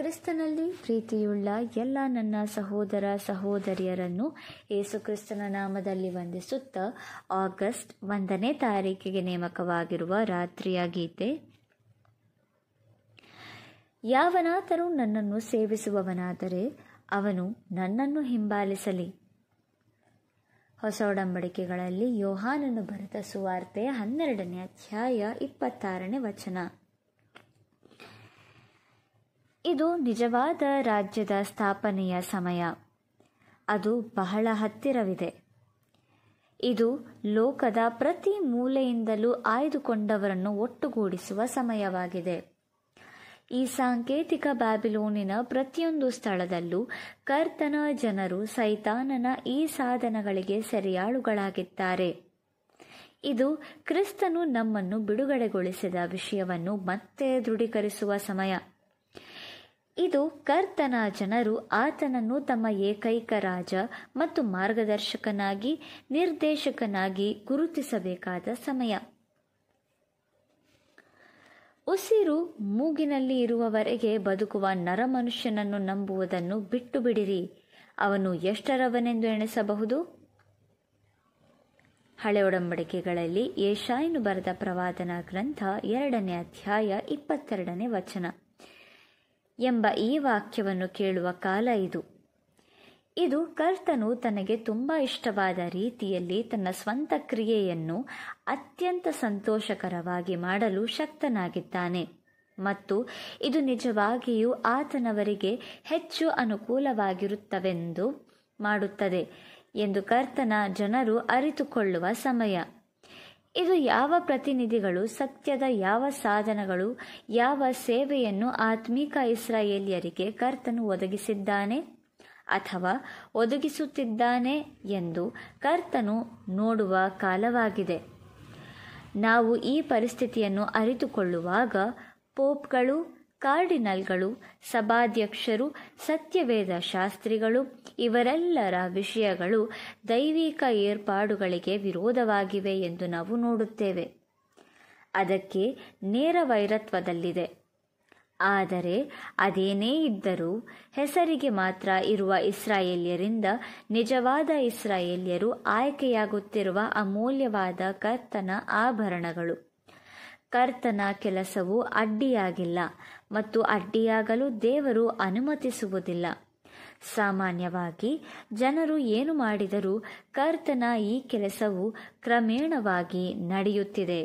ಕ್ರಿಸ್ತನಲ್ಲಿ ಪ್ರೀತಿಯುಳ್ಳ ಎಲ್ಲ ನನ್ನ ಸಹೋದರ ಸಹೋದರಿಯರನ್ನು ಯೇಸುಕ್ರಿಸ್ತನ ನಾಮದಲ್ಲಿ ವಂದಿಸುತ್ತ ಆಗಸ್ಟ್ ಒಂದನೇ ತಾರೀಕಿಗೆ ನೇಮಕವಾಗಿರುವ ರಾತ್ರಿಯ ಗೀತೆ ಯಾವನಾದರೂ ನನ್ನನ್ನು ಸೇವಿಸುವವನಾದರೆ ಅವನು ನನ್ನನ್ನು ಹಿಂಬಾಲಿಸಲಿ ಹೊಸ ಒಡಂಬಡಿಕೆಗಳಲ್ಲಿ ಯೋಹಾನನ್ನು ಬರೆದ ಸುವಾರ್ತೆ ಹನ್ನೆರಡನೇ ಅಧ್ಯಾಯ ಇಪ್ಪತ್ತಾರನೇ ವಚನ ಇದು ನಿಜವಾದ ರಾಜ್ಯದ ಸ್ಥಾಪನೆಯ ಸಮಯ ಅದು ಬಹಳ ಹತ್ತಿರವಿದೆ ಇದು ಲೋಕದ ಪ್ರತಿ ಮೂಲೆಯಿಂದಲೂ ಆಯ್ದುಕೊಂಡವರನ್ನು ಒಟ್ಟುಗೂಡಿಸುವ ಸಮಯವಾಗಿದೆ ಈ ಸಾಂಕೇತಿಕ ಬ್ಯಾಬಿಲೋನಿನ ಪ್ರತಿಯೊಂದು ಸ್ಥಳದಲ್ಲೂ ಕರ್ತನ ಜನರು ಸೈತಾನನ ಈ ಸಾಧನಗಳಿಗೆ ಸೆರೆಯಾಳುಗಳಾಗಿದ್ದಾರೆ ಇದು ಕ್ರಿಸ್ತನು ನಮ್ಮನ್ನು ಬಿಡುಗಡೆಗೊಳಿಸಿದ ವಿಷಯವನ್ನು ಮತ್ತೆ ದೃಢೀಕರಿಸುವ ಸಮಯ ಇದು ಕರ್ತನ ಜನರು ಆತನನ್ನು ತಮ್ಮ ಏಕೈಕ ರಾಜ ಮತ್ತು ಮಾರ್ಗದರ್ಶಕನಾಗಿ ನಿರ್ದೇಶಕನಾಗಿ ಗುರುತಿಸಬೇಕಾದ ಸಮಯ ಉಸಿರು ಮೂಗಿನಲ್ಲಿ ಇರುವವರೆಗೆ ಬದುಕುವ ನರಮನುಷ್ಯನನ್ನು ನಂಬುವುದನ್ನು ಬಿಟ್ಟು ಬಿಡಿರಿ ಅವನು ಎಷ್ಟರವನೆಂದು ಎಣಿಸಬಹುದು ಹಳೆ ಒಡಂಬಡಿಕೆಗಳಲ್ಲಿ ಏಷಾಯನು ಬರೆದ ಪ್ರವಾದನ ಗ್ರಂಥ ಎರಡನೇ ಅಧ್ಯಾಯ ಇಪ್ಪತ್ತೆರಡನೇ ವಚನ ಎಂಬ ಈ ವಾಕ್ಯವನ್ನು ಕೇಳುವ ಕಾಲ ಇದು ಇದು ಕರ್ತನು ತನಗೆ ತುಂಬ ಇಷ್ಟವಾದ ರೀತಿಯಲ್ಲಿ ತನ್ನ ಸ್ವಂತ ಕ್ರಿಯೆಯನ್ನು ಅತ್ಯಂತ ಸಂತೋಷಕರವಾಗಿ ಮಾಡಲು ಶಕ್ತನಾಗಿದ್ದಾನೆ ಮತ್ತು ಇದು ನಿಜವಾಗಿಯೂ ಆತನವರಿಗೆ ಹೆಚ್ಚು ಅನುಕೂಲವಾಗಿರುತ್ತವೆಂದು ಮಾಡುತ್ತದೆ ಎಂದು ಕರ್ತನ ಜನರು ಅರಿತುಕೊಳ್ಳುವ ಸಮಯ ಇದು ಯಾವ ಪ್ರತಿನಿಧಿಗಳು ಸತ್ಯದ ಯಾವ ಸಾಧನಗಳು ಯಾವ ಸೇವೆಯನ್ನು ಆತ್ಮೀಕ ಇಸ್ರಾಯೇಲಿಯರಿಗೆ ಕರ್ತನು ಒದಗಿಸಿದ್ದಾನೆ ಅಥವಾ ಒದಗಿಸುತ್ತಿದ್ದಾನೆ ಎಂದು ಕರ್ತನು ನೋಡುವ ಕಾಲವಾಗಿದೆ ನಾವು ಈ ಪರಿಸ್ಥಿತಿಯನ್ನು ಅರಿತುಕೊಳ್ಳುವಾಗ ಪೋಪ್ಗಳು ಕಾರ್ಡಿನಲ್ಗಳು ಸಭಾಧ್ಯಕ್ಷರು ಸತ್ಯವೇದ ಶಾಸ್ತ್ರಿಗಳು ಇವರೆಲ್ಲರ ವಿಷಯಗಳು ದೈವಿಕ ಏರ್ಪಾಡುಗಳಿಗೆ ವಿರೋಧವಾಗಿವೆ ಎಂದು ನಾವು ನೋಡುತ್ತೇವೆ ಅದಕ್ಕೆ ನೇರ ವೈರತ್ವದಲ್ಲಿದೆ ಆದರೆ ಅದೇನೇ ಇದ್ದರೂ ಹೆಸರಿಗೆ ಮಾತ್ರ ಇರುವ ಇಸ್ರಾಯೇಲ್ಯರಿಂದ ನಿಜವಾದ ಇಸ್ರಾಯೇಲ್ಯರು ಆಯ್ಕೆಯಾಗುತ್ತಿರುವ ಅಮೂಲ್ಯವಾದ ಕರ್ತನ ಆಭರಣಗಳು ಕರ್ತನ ಕೆಲಸವು ಅಡ್ಡಿಯಾಗಿಲ್ಲ ಮತ್ತು ಅಡ್ಡಿಯಾಗಲು ದೇವರು ಅನುಮತಿಸುವುದಿಲ್ಲ ಸಾಮಾನ್ಯವಾಗಿ ಜನರು ಏನು ಮಾಡಿದರೂ ಕರ್ತನ ಈ ಕೆಲಸವು ಕ್ರಮೇಣವಾಗಿ ನಡೆಯುತ್ತಿದೆ